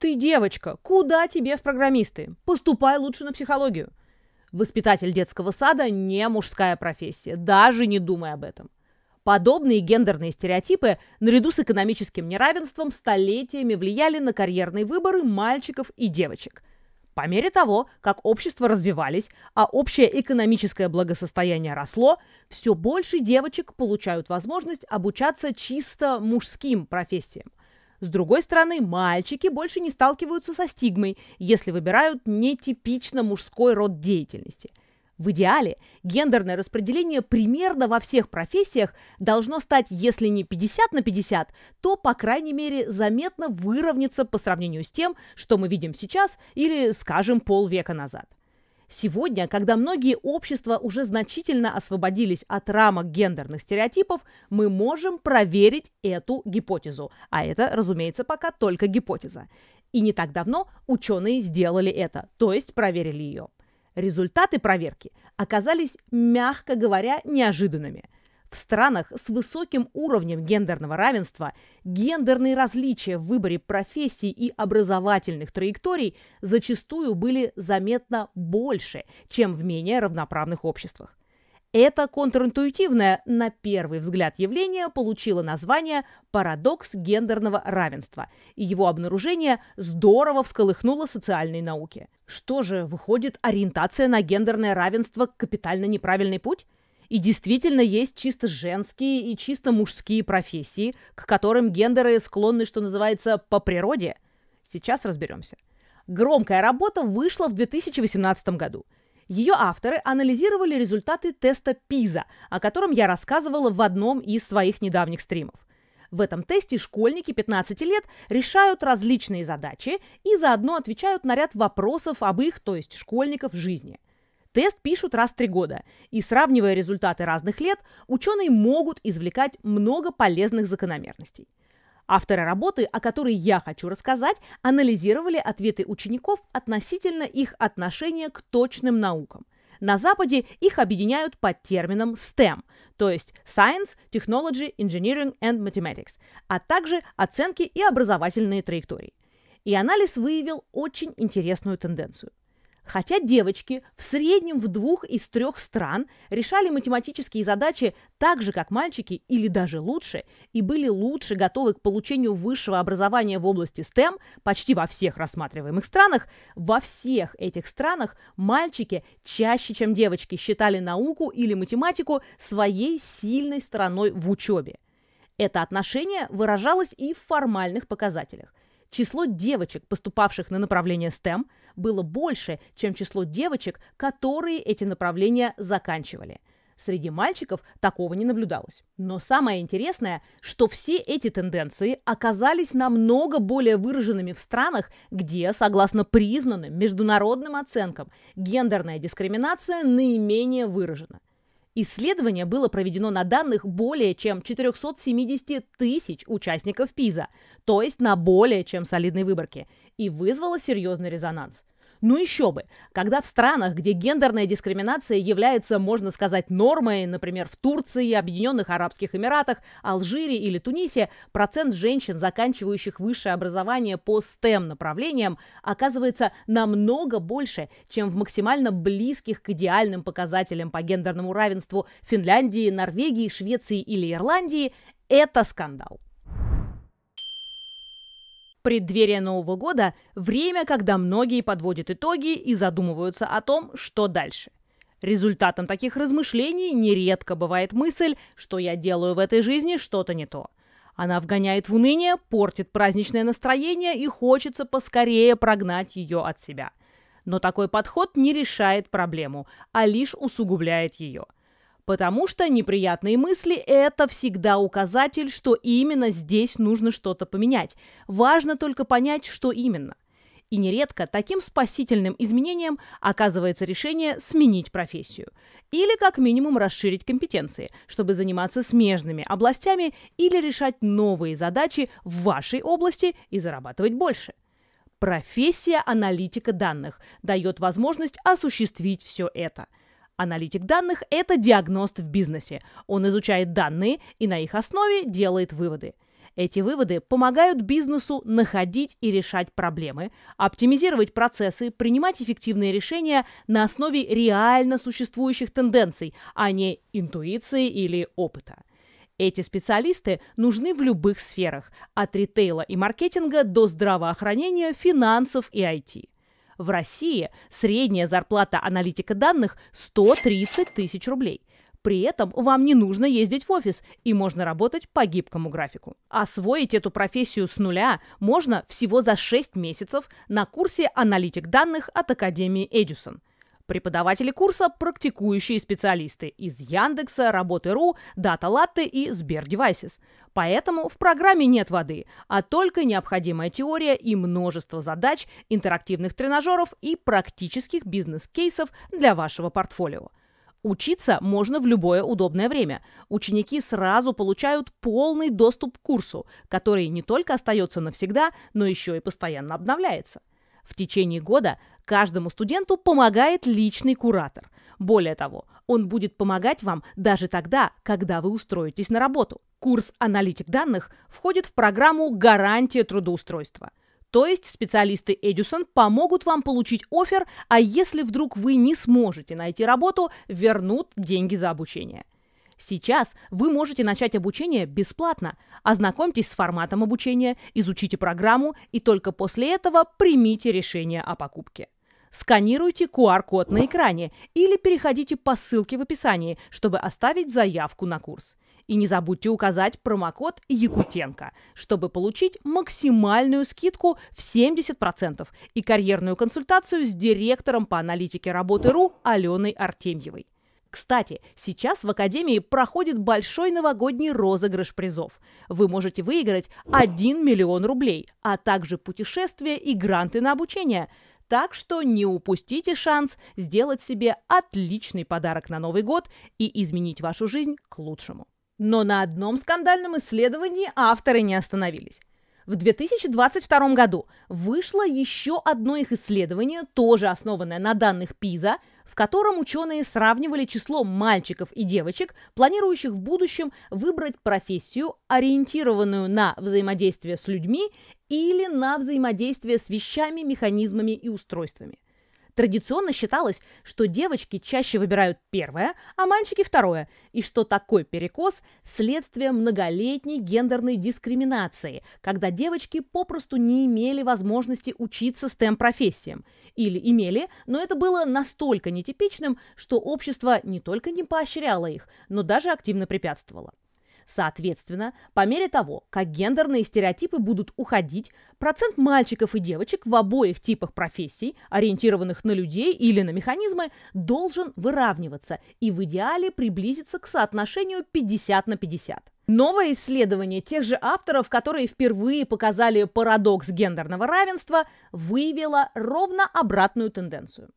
«Ты девочка, куда тебе в программисты? Поступай лучше на психологию». Воспитатель детского сада не мужская профессия, даже не думай об этом. Подобные гендерные стереотипы, наряду с экономическим неравенством, столетиями влияли на карьерные выборы мальчиков и девочек. По мере того, как общества развивались, а общее экономическое благосостояние росло, все больше девочек получают возможность обучаться чисто мужским профессиям. С другой стороны, мальчики больше не сталкиваются со стигмой, если выбирают нетипично мужской род деятельности. В идеале гендерное распределение примерно во всех профессиях должно стать, если не 50 на 50, то, по крайней мере, заметно выровняться по сравнению с тем, что мы видим сейчас или, скажем, полвека назад. Сегодня, когда многие общества уже значительно освободились от рамок гендерных стереотипов, мы можем проверить эту гипотезу. А это, разумеется, пока только гипотеза. И не так давно ученые сделали это, то есть проверили ее. Результаты проверки оказались, мягко говоря, неожиданными – в странах с высоким уровнем гендерного равенства гендерные различия в выборе профессий и образовательных траекторий зачастую были заметно больше, чем в менее равноправных обществах. Это контринтуитивное, на первый взгляд, явление получило название «парадокс гендерного равенства», и его обнаружение здорово всколыхнуло социальные науки. Что же, выходит, ориентация на гендерное равенство – капитально неправильный путь? И действительно есть чисто женские и чисто мужские профессии, к которым гендеры склонны, что называется, по природе. Сейчас разберемся. Громкая работа вышла в 2018 году. Ее авторы анализировали результаты теста ПИЗа, о котором я рассказывала в одном из своих недавних стримов. В этом тесте школьники 15 лет решают различные задачи и заодно отвечают на ряд вопросов об их, то есть школьников, жизни – Тест пишут раз в три года, и сравнивая результаты разных лет, ученые могут извлекать много полезных закономерностей. Авторы работы, о которой я хочу рассказать, анализировали ответы учеников относительно их отношения к точным наукам. На Западе их объединяют под термином STEM, то есть Science, Technology, Engineering and Mathematics, а также оценки и образовательные траектории. И анализ выявил очень интересную тенденцию. Хотя девочки в среднем в двух из трех стран решали математические задачи так же, как мальчики, или даже лучше, и были лучше готовы к получению высшего образования в области STEM почти во всех рассматриваемых странах, во всех этих странах мальчики чаще, чем девочки, считали науку или математику своей сильной стороной в учебе. Это отношение выражалось и в формальных показателях число девочек, поступавших на направление STEM, было больше, чем число девочек, которые эти направления заканчивали. Среди мальчиков такого не наблюдалось. Но самое интересное, что все эти тенденции оказались намного более выраженными в странах, где, согласно признанным международным оценкам, гендерная дискриминация наименее выражена – Исследование было проведено на данных более чем 470 тысяч участников ПИЗа, то есть на более чем солидной выборке, и вызвало серьезный резонанс. Ну еще бы, когда в странах, где гендерная дискриминация является, можно сказать, нормой, например, в Турции, Объединенных Арабских Эмиратах, Алжире или Тунисе, процент женщин, заканчивающих высшее образование по STEM направлениям, оказывается намного больше, чем в максимально близких к идеальным показателям по гендерному равенству Финляндии, Норвегии, Швеции или Ирландии, это скандал. Преддверие Нового года – время, когда многие подводят итоги и задумываются о том, что дальше. Результатом таких размышлений нередко бывает мысль, что я делаю в этой жизни что-то не то. Она вгоняет в уныние, портит праздничное настроение и хочется поскорее прогнать ее от себя. Но такой подход не решает проблему, а лишь усугубляет ее – Потому что неприятные мысли – это всегда указатель, что именно здесь нужно что-то поменять. Важно только понять, что именно. И нередко таким спасительным изменением оказывается решение сменить профессию. Или как минимум расширить компетенции, чтобы заниматься смежными областями или решать новые задачи в вашей области и зарабатывать больше. Профессия аналитика данных дает возможность осуществить все это – Аналитик данных – это диагност в бизнесе. Он изучает данные и на их основе делает выводы. Эти выводы помогают бизнесу находить и решать проблемы, оптимизировать процессы, принимать эффективные решения на основе реально существующих тенденций, а не интуиции или опыта. Эти специалисты нужны в любых сферах, от ритейла и маркетинга до здравоохранения, финансов и IT. В России средняя зарплата аналитика данных 130 тысяч рублей. При этом вам не нужно ездить в офис и можно работать по гибкому графику. Освоить эту профессию с нуля можно всего за 6 месяцев на курсе «Аналитик данных» от Академии Эдюсон – Преподаватели курса – практикующие специалисты из Яндекса, Работы.ру, Дата Латте и Сбердевайсис. Поэтому в программе нет воды, а только необходимая теория и множество задач, интерактивных тренажеров и практических бизнес-кейсов для вашего портфолио. Учиться можно в любое удобное время. Ученики сразу получают полный доступ к курсу, который не только остается навсегда, но еще и постоянно обновляется. В течение года каждому студенту помогает личный куратор. Более того, он будет помогать вам даже тогда, когда вы устроитесь на работу. Курс «Аналитик данных» входит в программу «Гарантия трудоустройства». То есть специалисты Эдюсон помогут вам получить офер, а если вдруг вы не сможете найти работу, вернут деньги за обучение. Сейчас вы можете начать обучение бесплатно. Ознакомьтесь с форматом обучения, изучите программу и только после этого примите решение о покупке. Сканируйте QR-код на экране или переходите по ссылке в описании, чтобы оставить заявку на курс. И не забудьте указать промокод Якутенко, чтобы получить максимальную скидку в 70% и карьерную консультацию с директором по аналитике работы Ру Аленой Артемьевой. Кстати, сейчас в Академии проходит большой новогодний розыгрыш призов. Вы можете выиграть 1 миллион рублей, а также путешествия и гранты на обучение. Так что не упустите шанс сделать себе отличный подарок на Новый год и изменить вашу жизнь к лучшему. Но на одном скандальном исследовании авторы не остановились. В 2022 году вышло еще одно их исследование, тоже основанное на данных ПИЗа, в котором ученые сравнивали число мальчиков и девочек, планирующих в будущем выбрать профессию, ориентированную на взаимодействие с людьми или на взаимодействие с вещами, механизмами и устройствами – Традиционно считалось, что девочки чаще выбирают первое, а мальчики второе, и что такой перекос – следствие многолетней гендерной дискриминации, когда девочки попросту не имели возможности учиться STEM-профессиям. Или имели, но это было настолько нетипичным, что общество не только не поощряло их, но даже активно препятствовало. Соответственно, по мере того, как гендерные стереотипы будут уходить, процент мальчиков и девочек в обоих типах профессий, ориентированных на людей или на механизмы, должен выравниваться и в идеале приблизиться к соотношению 50 на 50. Новое исследование тех же авторов, которые впервые показали парадокс гендерного равенства, выявило ровно обратную тенденцию.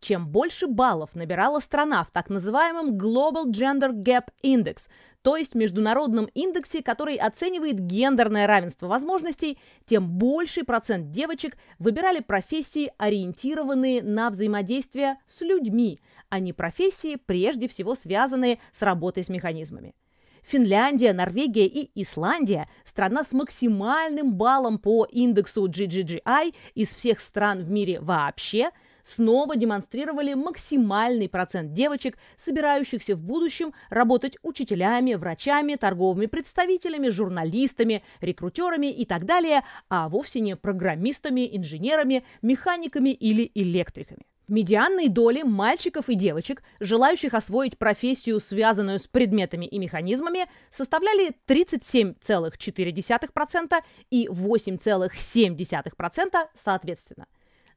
Чем больше баллов набирала страна в так называемом Global Gender Gap Index, то есть международном индексе, который оценивает гендерное равенство возможностей, тем больший процент девочек выбирали профессии, ориентированные на взаимодействие с людьми, а не профессии, прежде всего связанные с работой с механизмами. Финляндия, Норвегия и Исландия – страна с максимальным баллом по индексу GGGI из всех стран в мире вообще – снова демонстрировали максимальный процент девочек, собирающихся в будущем работать учителями, врачами, торговыми представителями, журналистами, рекрутерами и так далее, а вовсе не программистами, инженерами, механиками или электриками. Медианные доли мальчиков и девочек, желающих освоить профессию, связанную с предметами и механизмами, составляли 37,4% и 8,7% соответственно.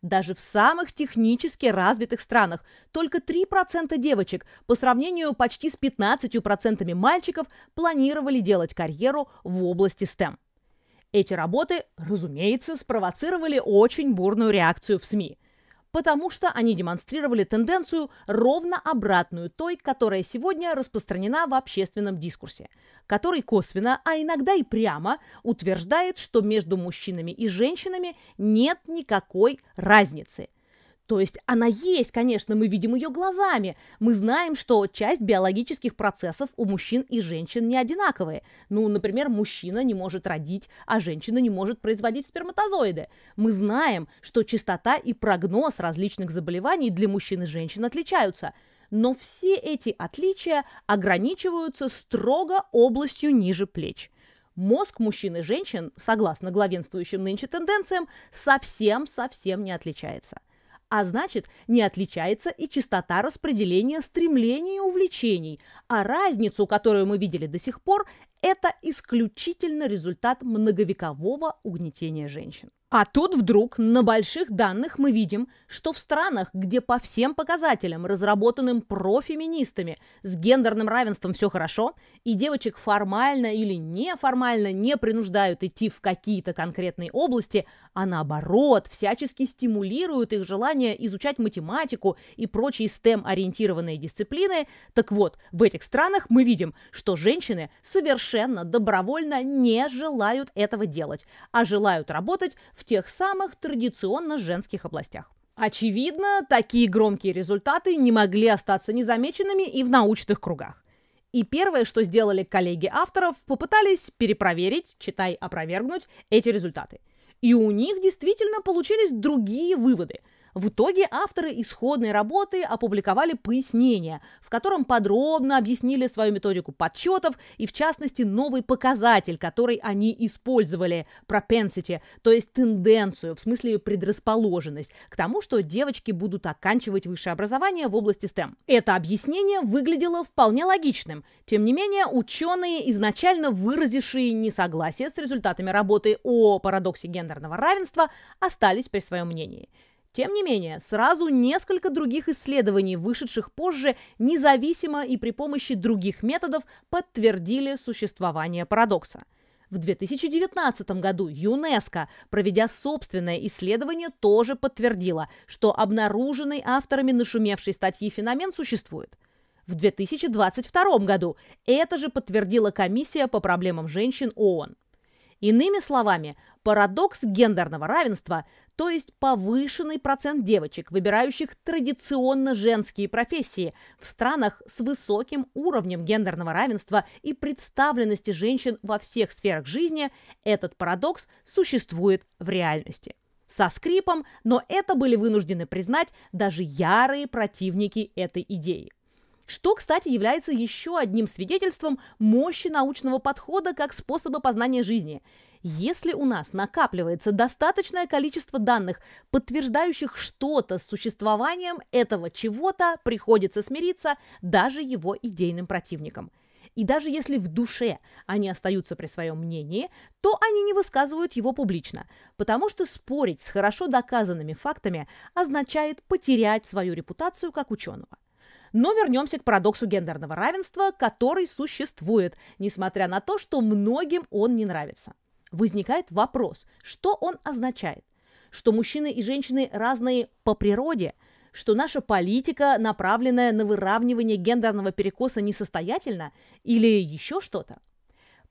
Даже в самых технически развитых странах только 3% девочек по сравнению почти с 15% мальчиков планировали делать карьеру в области STEM. Эти работы, разумеется, спровоцировали очень бурную реакцию в СМИ – потому что они демонстрировали тенденцию ровно обратную той, которая сегодня распространена в общественном дискурсе, который косвенно, а иногда и прямо утверждает, что между мужчинами и женщинами нет никакой разницы – то есть она есть, конечно, мы видим ее глазами. Мы знаем, что часть биологических процессов у мужчин и женщин не одинаковые. Ну, например, мужчина не может родить, а женщина не может производить сперматозоиды. Мы знаем, что частота и прогноз различных заболеваний для мужчин и женщин отличаются. Но все эти отличия ограничиваются строго областью ниже плеч – мозг мужчин и женщин, согласно главенствующим нынче тенденциям, совсем-совсем не отличается а значит, не отличается и частота распределения стремлений и увлечений, а разницу, которую мы видели до сих пор, это исключительно результат многовекового угнетения женщин. А тут вдруг на больших данных мы видим, что в странах, где по всем показателям, разработанным профеминистами, с гендерным равенством все хорошо, и девочек формально или неформально не принуждают идти в какие-то конкретные области, а наоборот, всячески стимулируют их желание изучать математику и прочие STEM-ориентированные дисциплины, так вот, в этих странах мы видим, что женщины совершенно добровольно не желают этого делать, а желают работать в тех самых традиционно женских областях. Очевидно, такие громкие результаты не могли остаться незамеченными и в научных кругах. И первое, что сделали коллеги авторов, попытались перепроверить, читай опровергнуть, эти результаты. И у них действительно получились другие выводы – в итоге авторы исходной работы опубликовали пояснение, в котором подробно объяснили свою методику подсчетов и, в частности, новый показатель, который они использовали – propensity, то есть тенденцию, в смысле предрасположенность, к тому, что девочки будут оканчивать высшее образование в области STEM. Это объяснение выглядело вполне логичным. Тем не менее, ученые, изначально выразившие несогласие с результатами работы о парадоксе гендерного равенства, остались при своем мнении – тем не менее, сразу несколько других исследований, вышедших позже, независимо и при помощи других методов, подтвердили существование парадокса. В 2019 году ЮНЕСКО, проведя собственное исследование, тоже подтвердило, что обнаруженный авторами нашумевшей статьи феномен существует. В 2022 году это же подтвердила комиссия по проблемам женщин ООН. Иными словами, парадокс гендерного равенства, то есть повышенный процент девочек, выбирающих традиционно женские профессии в странах с высоким уровнем гендерного равенства и представленности женщин во всех сферах жизни, этот парадокс существует в реальности. Со скрипом, но это были вынуждены признать даже ярые противники этой идеи. Что, кстати, является еще одним свидетельством мощи научного подхода как способа познания жизни. Если у нас накапливается достаточное количество данных, подтверждающих что-то с существованием этого чего-то, приходится смириться даже его идейным противникам. И даже если в душе они остаются при своем мнении, то они не высказывают его публично, потому что спорить с хорошо доказанными фактами означает потерять свою репутацию как ученого. Но вернемся к парадоксу гендерного равенства, который существует, несмотря на то, что многим он не нравится. Возникает вопрос, что он означает? Что мужчины и женщины разные по природе – что наша политика, направленная на выравнивание гендерного перекоса, несостоятельна или еще что-то?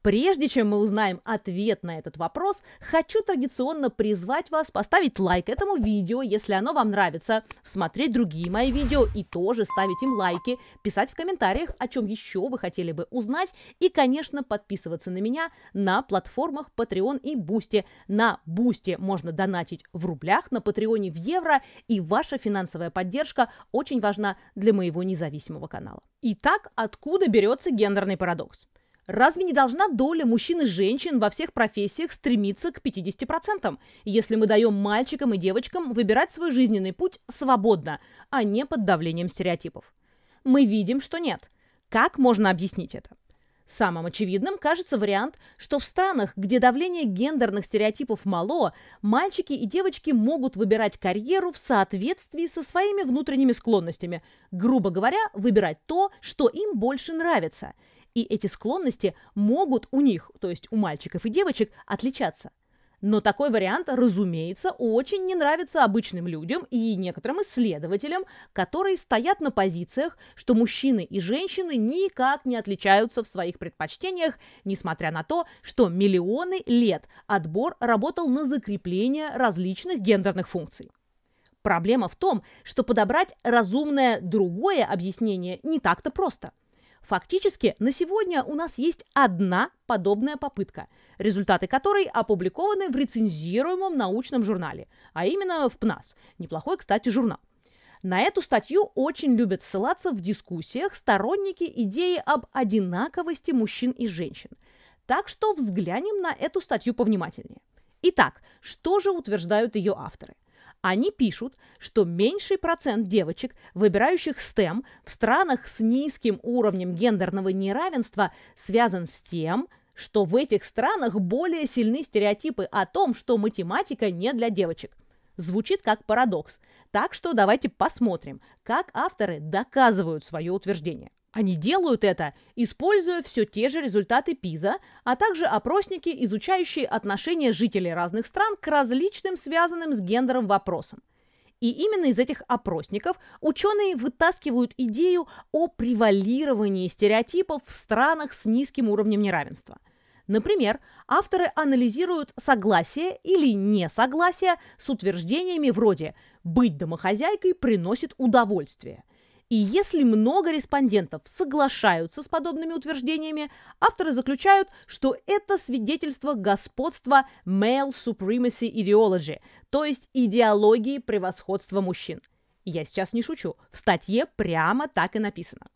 Прежде чем мы узнаем ответ на этот вопрос, хочу традиционно призвать вас поставить лайк этому видео, если оно вам нравится, смотреть другие мои видео и тоже ставить им лайки, писать в комментариях, о чем еще вы хотели бы узнать, и, конечно, подписываться на меня на платформах Patreon и Boosty. На Boosty можно донатить в рублях, на Патреоне в евро, и ваша финансовая поддержка очень важна для моего независимого канала. Итак, откуда берется гендерный парадокс? Разве не должна доля мужчин и женщин во всех профессиях стремиться к 50%, если мы даем мальчикам и девочкам выбирать свой жизненный путь свободно, а не под давлением стереотипов? Мы видим, что нет. Как можно объяснить это? Самым очевидным кажется вариант, что в странах, где давление гендерных стереотипов мало, мальчики и девочки могут выбирать карьеру в соответствии со своими внутренними склонностями, грубо говоря, выбирать то, что им больше нравится. И эти склонности могут у них, то есть у мальчиков и девочек, отличаться. Но такой вариант, разумеется, очень не нравится обычным людям и некоторым исследователям, которые стоят на позициях, что мужчины и женщины никак не отличаются в своих предпочтениях, несмотря на то, что миллионы лет отбор работал на закрепление различных гендерных функций. Проблема в том, что подобрать разумное другое объяснение не так-то просто – Фактически, на сегодня у нас есть одна подобная попытка, результаты которой опубликованы в рецензируемом научном журнале, а именно в ПНАС. Неплохой, кстати, журнал. На эту статью очень любят ссылаться в дискуссиях сторонники идеи об одинаковости мужчин и женщин. Так что взглянем на эту статью повнимательнее. Итак, что же утверждают ее авторы – они пишут, что меньший процент девочек, выбирающих STEM в странах с низким уровнем гендерного неравенства, связан с тем, что в этих странах более сильны стереотипы о том, что математика не для девочек. Звучит как парадокс. Так что давайте посмотрим, как авторы доказывают свое утверждение. Они делают это, используя все те же результаты ПИЗа, а также опросники, изучающие отношения жителей разных стран к различным связанным с гендером вопросам. И именно из этих опросников ученые вытаскивают идею о превалировании стереотипов в странах с низким уровнем неравенства. Например, авторы анализируют согласие или несогласие с утверждениями вроде «быть домохозяйкой приносит удовольствие», и если много респондентов соглашаются с подобными утверждениями, авторы заключают, что это свидетельство господства male supremacy ideology, то есть идеологии превосходства мужчин. Я сейчас не шучу, в статье прямо так и написано.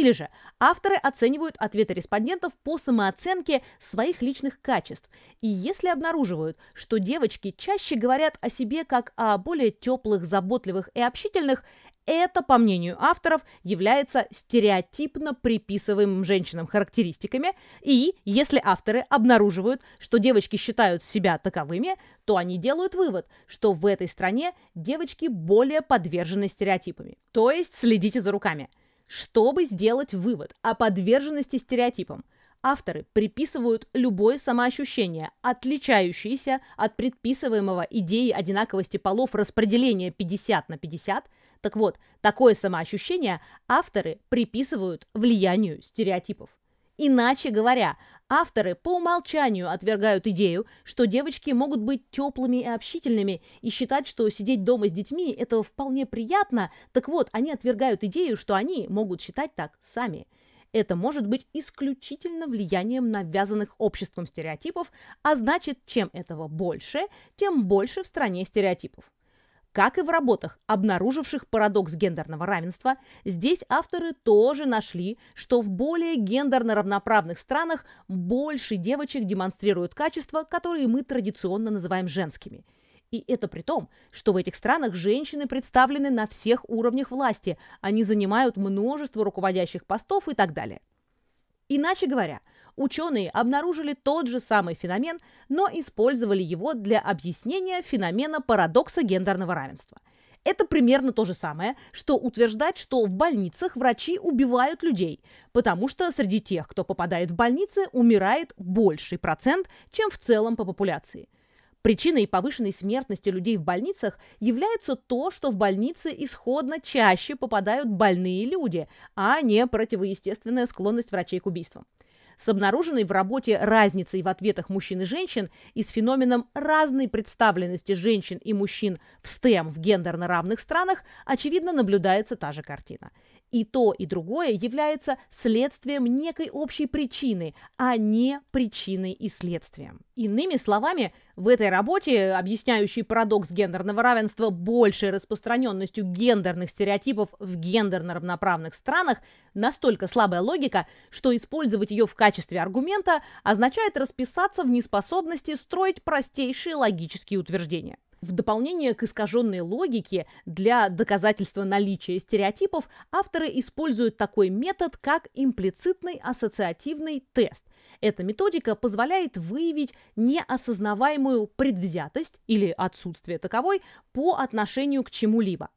Или же авторы оценивают ответы респондентов по самооценке своих личных качеств. И если обнаруживают, что девочки чаще говорят о себе как о более теплых, заботливых и общительных, это, по мнению авторов, является стереотипно приписываемым женщинам характеристиками, и если авторы обнаруживают, что девочки считают себя таковыми, то они делают вывод, что в этой стране девочки более подвержены стереотипами. То есть следите за руками – чтобы сделать вывод о подверженности стереотипам. Авторы приписывают любое самоощущение, отличающееся от предписываемого идеи одинаковости полов распределения 50 на 50. Так вот, такое самоощущение авторы приписывают влиянию стереотипов. Иначе говоря, авторы по умолчанию отвергают идею, что девочки могут быть теплыми и общительными и считать, что сидеть дома с детьми – это вполне приятно. Так вот, они отвергают идею, что они могут считать так сами. Это может быть исключительно влиянием навязанных обществом стереотипов, а значит, чем этого больше, тем больше в стране стереотипов. Как и в работах, обнаруживших парадокс гендерного равенства, здесь авторы тоже нашли, что в более гендерно равноправных странах больше девочек демонстрируют качества, которые мы традиционно называем женскими. И это при том, что в этих странах женщины представлены на всех уровнях власти, они занимают множество руководящих постов и так далее. Иначе говоря – ученые обнаружили тот же самый феномен, но использовали его для объяснения феномена парадокса гендерного равенства. Это примерно то же самое, что утверждать, что в больницах врачи убивают людей, потому что среди тех, кто попадает в больницы, умирает больший процент, чем в целом по популяции. Причиной повышенной смертности людей в больницах является то, что в больницы исходно чаще попадают больные люди, а не противоестественная склонность врачей к убийствам. С обнаруженной в работе разницей в ответах мужчин и женщин и с феноменом разной представленности женщин и мужчин в STEM в гендерно равных странах, очевидно, наблюдается та же картина. И то, и другое является следствием некой общей причины, а не причиной и следствием. Иными словами, в этой работе, объясняющей парадокс гендерного равенства большей распространенностью гендерных стереотипов в гендерно-равноправных странах, настолько слабая логика, что использовать ее в качестве аргумента означает расписаться в неспособности строить простейшие логические утверждения. В дополнение к искаженной логике для доказательства наличия стереотипов авторы используют такой метод, как имплицитный ассоциативный тест. Эта методика позволяет выявить неосознаваемую предвзятость или отсутствие таковой по отношению к чему-либо.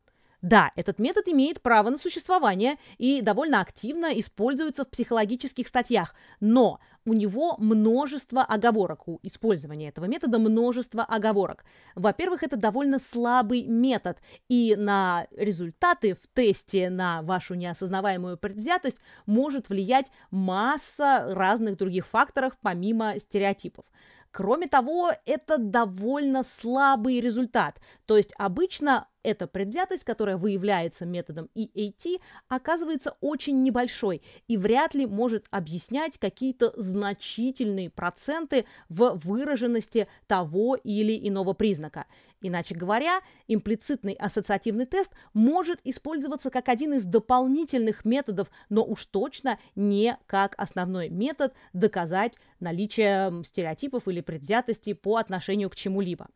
Да, этот метод имеет право на существование и довольно активно используется в психологических статьях, но у него множество оговорок, у использования этого метода множество оговорок. Во-первых, это довольно слабый метод, и на результаты в тесте на вашу неосознаваемую предвзятость может влиять масса разных других факторов, помимо стереотипов. Кроме того, это довольно слабый результат, то есть обычно эта предвзятость, которая выявляется методом EAT, оказывается очень небольшой и вряд ли может объяснять какие-то значительные проценты в выраженности того или иного признака. Иначе говоря, имплицитный ассоциативный тест может использоваться как один из дополнительных методов, но уж точно не как основной метод доказать наличие стереотипов или предвзятости по отношению к чему-либо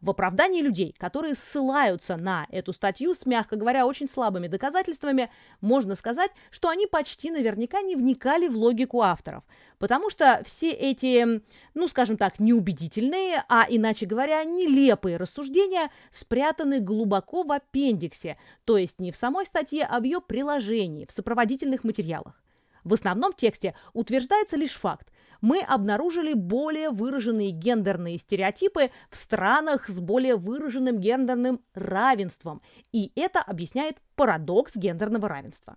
в оправдании людей, которые ссылаются на эту статью с, мягко говоря, очень слабыми доказательствами, можно сказать, что они почти наверняка не вникали в логику авторов, потому что все эти, ну, скажем так, неубедительные, а иначе говоря, нелепые рассуждения спрятаны глубоко в аппендиксе, то есть не в самой статье, а в ее приложении, в сопроводительных материалах. В основном тексте утверждается лишь факт. Мы обнаружили более выраженные гендерные стереотипы в странах с более выраженным гендерным равенством. И это объясняет парадокс гендерного равенства.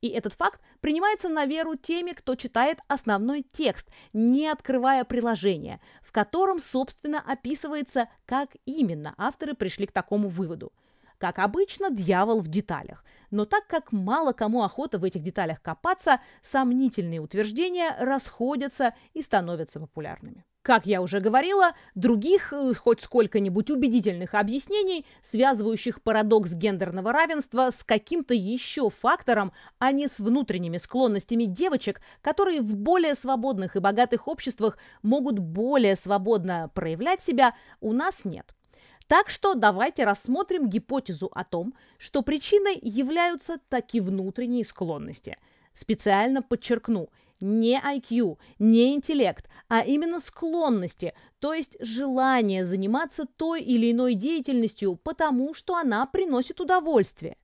И этот факт принимается на веру теми, кто читает основной текст, не открывая приложение, в котором, собственно, описывается, как именно авторы пришли к такому выводу – как обычно, дьявол в деталях. Но так как мало кому охота в этих деталях копаться, сомнительные утверждения расходятся и становятся популярными. Как я уже говорила, других, э, хоть сколько-нибудь убедительных объяснений, связывающих парадокс гендерного равенства с каким-то еще фактором, а не с внутренними склонностями девочек, которые в более свободных и богатых обществах могут более свободно проявлять себя, у нас нет. Так что давайте рассмотрим гипотезу о том, что причиной являются такие внутренние склонности. Специально подчеркну, не IQ, не интеллект, а именно склонности, то есть желание заниматься той или иной деятельностью, потому что она приносит удовольствие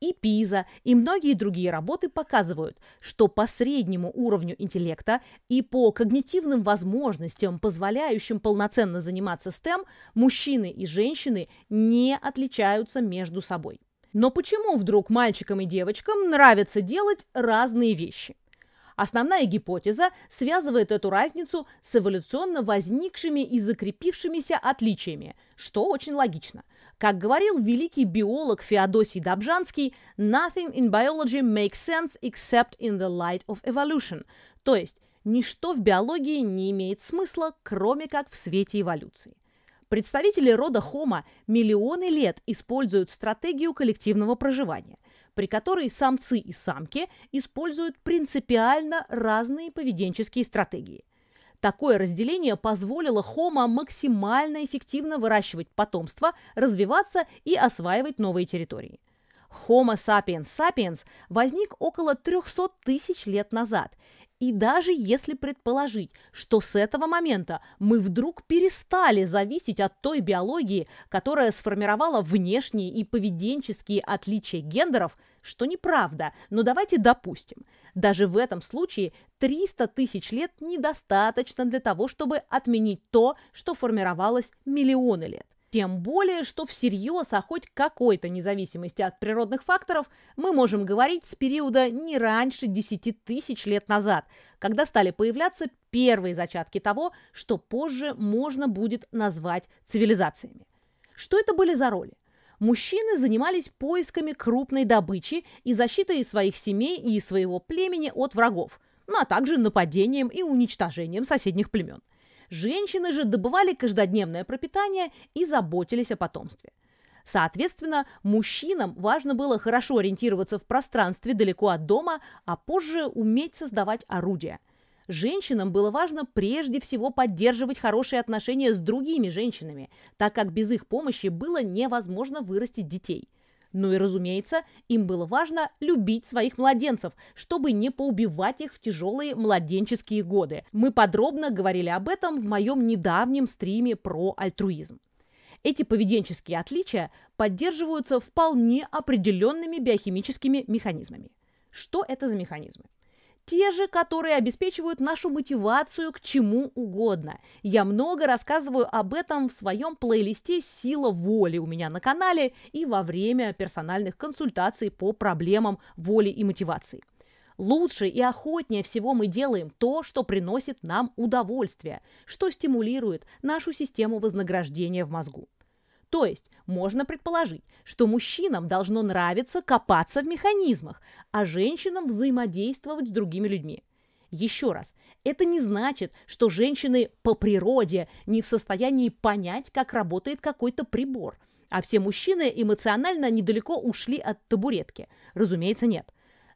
и Пиза, и многие другие работы показывают, что по среднему уровню интеллекта и по когнитивным возможностям, позволяющим полноценно заниматься STEM, мужчины и женщины не отличаются между собой. Но почему вдруг мальчикам и девочкам нравится делать разные вещи? Основная гипотеза связывает эту разницу с эволюционно возникшими и закрепившимися отличиями, что очень логично – как говорил великий биолог Феодосий Добжанский, «Nothing in biology makes sense except in the light of evolution», то есть ничто в биологии не имеет смысла, кроме как в свете эволюции. Представители рода Homo миллионы лет используют стратегию коллективного проживания, при которой самцы и самки используют принципиально разные поведенческие стратегии. Такое разделение позволило Homo максимально эффективно выращивать потомство, развиваться и осваивать новые территории. Homo sapiens sapiens возник около 300 тысяч лет назад и даже если предположить, что с этого момента мы вдруг перестали зависеть от той биологии, которая сформировала внешние и поведенческие отличия гендеров, что неправда, но давайте допустим. Даже в этом случае 300 тысяч лет недостаточно для того, чтобы отменить то, что формировалось миллионы лет. Тем более, что всерьез о а хоть какой-то независимости от природных факторов мы можем говорить с периода не раньше 10 тысяч лет назад, когда стали появляться первые зачатки того, что позже можно будет назвать цивилизациями. Что это были за роли? Мужчины занимались поисками крупной добычи и защитой своих семей и своего племени от врагов, ну, а также нападением и уничтожением соседних племен – Женщины же добывали каждодневное пропитание и заботились о потомстве. Соответственно, мужчинам важно было хорошо ориентироваться в пространстве далеко от дома, а позже уметь создавать орудия. Женщинам было важно прежде всего поддерживать хорошие отношения с другими женщинами, так как без их помощи было невозможно вырастить детей – ну и разумеется, им было важно любить своих младенцев, чтобы не поубивать их в тяжелые младенческие годы. Мы подробно говорили об этом в моем недавнем стриме про альтруизм. Эти поведенческие отличия поддерживаются вполне определенными биохимическими механизмами. Что это за механизмы? те же, которые обеспечивают нашу мотивацию к чему угодно. Я много рассказываю об этом в своем плейлисте «Сила воли» у меня на канале и во время персональных консультаций по проблемам воли и мотивации. Лучше и охотнее всего мы делаем то, что приносит нам удовольствие, что стимулирует нашу систему вознаграждения в мозгу. То есть можно предположить, что мужчинам должно нравиться копаться в механизмах, а женщинам взаимодействовать с другими людьми. Еще раз, это не значит, что женщины по природе не в состоянии понять, как работает какой-то прибор, а все мужчины эмоционально недалеко ушли от табуретки. Разумеется, нет.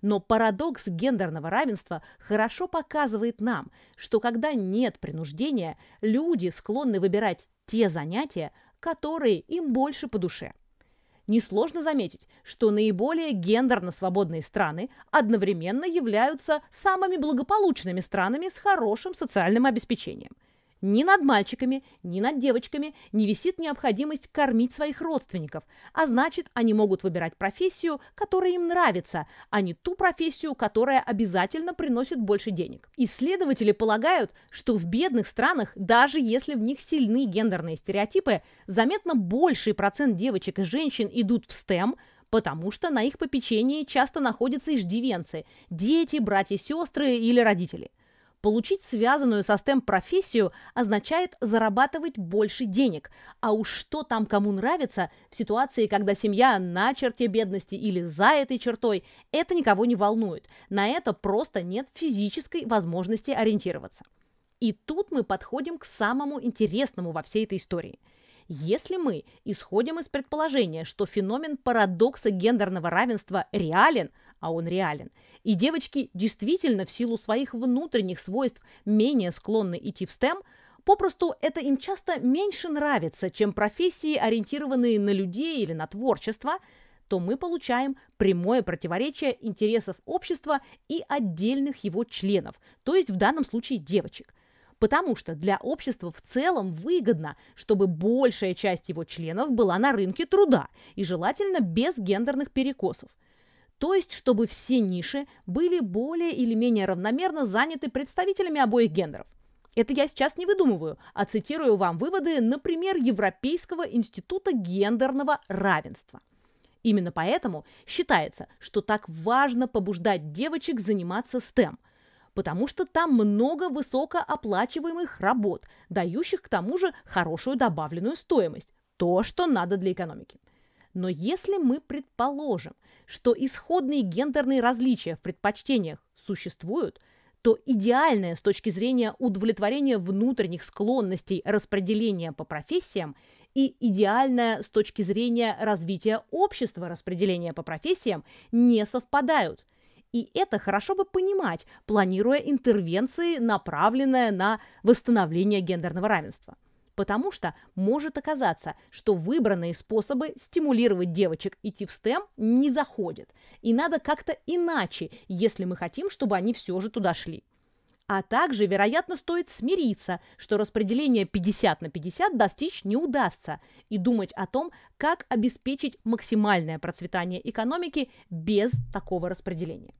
Но парадокс гендерного равенства хорошо показывает нам, что когда нет принуждения, люди склонны выбирать те занятия, которые им больше по душе. Несложно заметить, что наиболее гендерно-свободные страны одновременно являются самыми благополучными странами с хорошим социальным обеспечением – ни над мальчиками, ни над девочками не висит необходимость кормить своих родственников, а значит, они могут выбирать профессию, которая им нравится, а не ту профессию, которая обязательно приносит больше денег. Исследователи полагают, что в бедных странах, даже если в них сильны гендерные стереотипы, заметно больший процент девочек и женщин идут в STEM, потому что на их попечении часто находятся иждивенцы – дети, братья, сестры или родители – Получить связанную со STEM профессию означает зарабатывать больше денег. А уж что там кому нравится в ситуации, когда семья на черте бедности или за этой чертой, это никого не волнует. На это просто нет физической возможности ориентироваться. И тут мы подходим к самому интересному во всей этой истории. Если мы исходим из предположения, что феномен парадокса гендерного равенства реален, а он реален. И девочки действительно в силу своих внутренних свойств менее склонны идти в STEM, попросту это им часто меньше нравится, чем профессии, ориентированные на людей или на творчество, то мы получаем прямое противоречие интересов общества и отдельных его членов, то есть в данном случае девочек – потому что для общества в целом выгодно, чтобы большая часть его членов была на рынке труда, и желательно без гендерных перекосов то есть чтобы все ниши были более или менее равномерно заняты представителями обоих гендеров. Это я сейчас не выдумываю, а цитирую вам выводы, например, Европейского института гендерного равенства. Именно поэтому считается, что так важно побуждать девочек заниматься STEM, потому что там много высокооплачиваемых работ, дающих к тому же хорошую добавленную стоимость, то, что надо для экономики – но если мы предположим, что исходные гендерные различия в предпочтениях существуют, то идеальное с точки зрения удовлетворения внутренних склонностей распределения по профессиям и идеальное с точки зрения развития общества распределения по профессиям не совпадают. И это хорошо бы понимать, планируя интервенции, направленные на восстановление гендерного равенства потому что может оказаться, что выбранные способы стимулировать девочек идти в STEM не заходят, и надо как-то иначе, если мы хотим, чтобы они все же туда шли. А также, вероятно, стоит смириться, что распределение 50 на 50 достичь не удастся, и думать о том, как обеспечить максимальное процветание экономики без такого распределения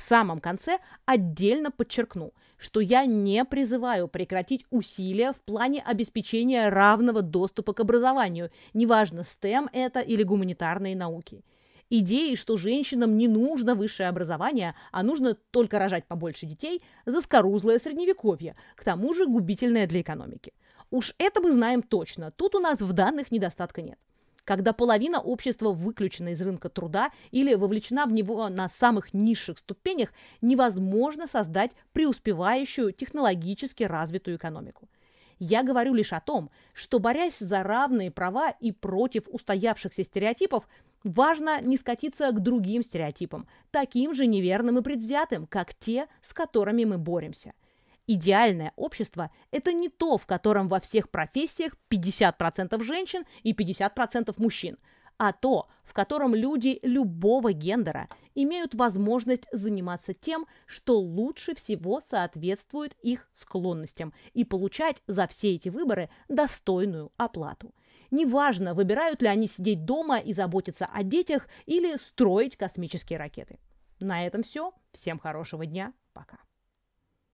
в самом конце отдельно подчеркну, что я не призываю прекратить усилия в плане обеспечения равного доступа к образованию, неважно, STEM это или гуманитарные науки. Идеи, что женщинам не нужно высшее образование, а нужно только рожать побольше детей, заскорузлое средневековье, к тому же губительное для экономики. Уж это мы знаем точно, тут у нас в данных недостатка нет когда половина общества выключена из рынка труда или вовлечена в него на самых низших ступенях, невозможно создать преуспевающую технологически развитую экономику. Я говорю лишь о том, что борясь за равные права и против устоявшихся стереотипов, важно не скатиться к другим стереотипам, таким же неверным и предвзятым, как те, с которыми мы боремся. Идеальное общество – это не то, в котором во всех профессиях 50% женщин и 50% мужчин, а то, в котором люди любого гендера имеют возможность заниматься тем, что лучше всего соответствует их склонностям и получать за все эти выборы достойную оплату. Неважно, выбирают ли они сидеть дома и заботиться о детях или строить космические ракеты. На этом все. Всем хорошего дня. Пока.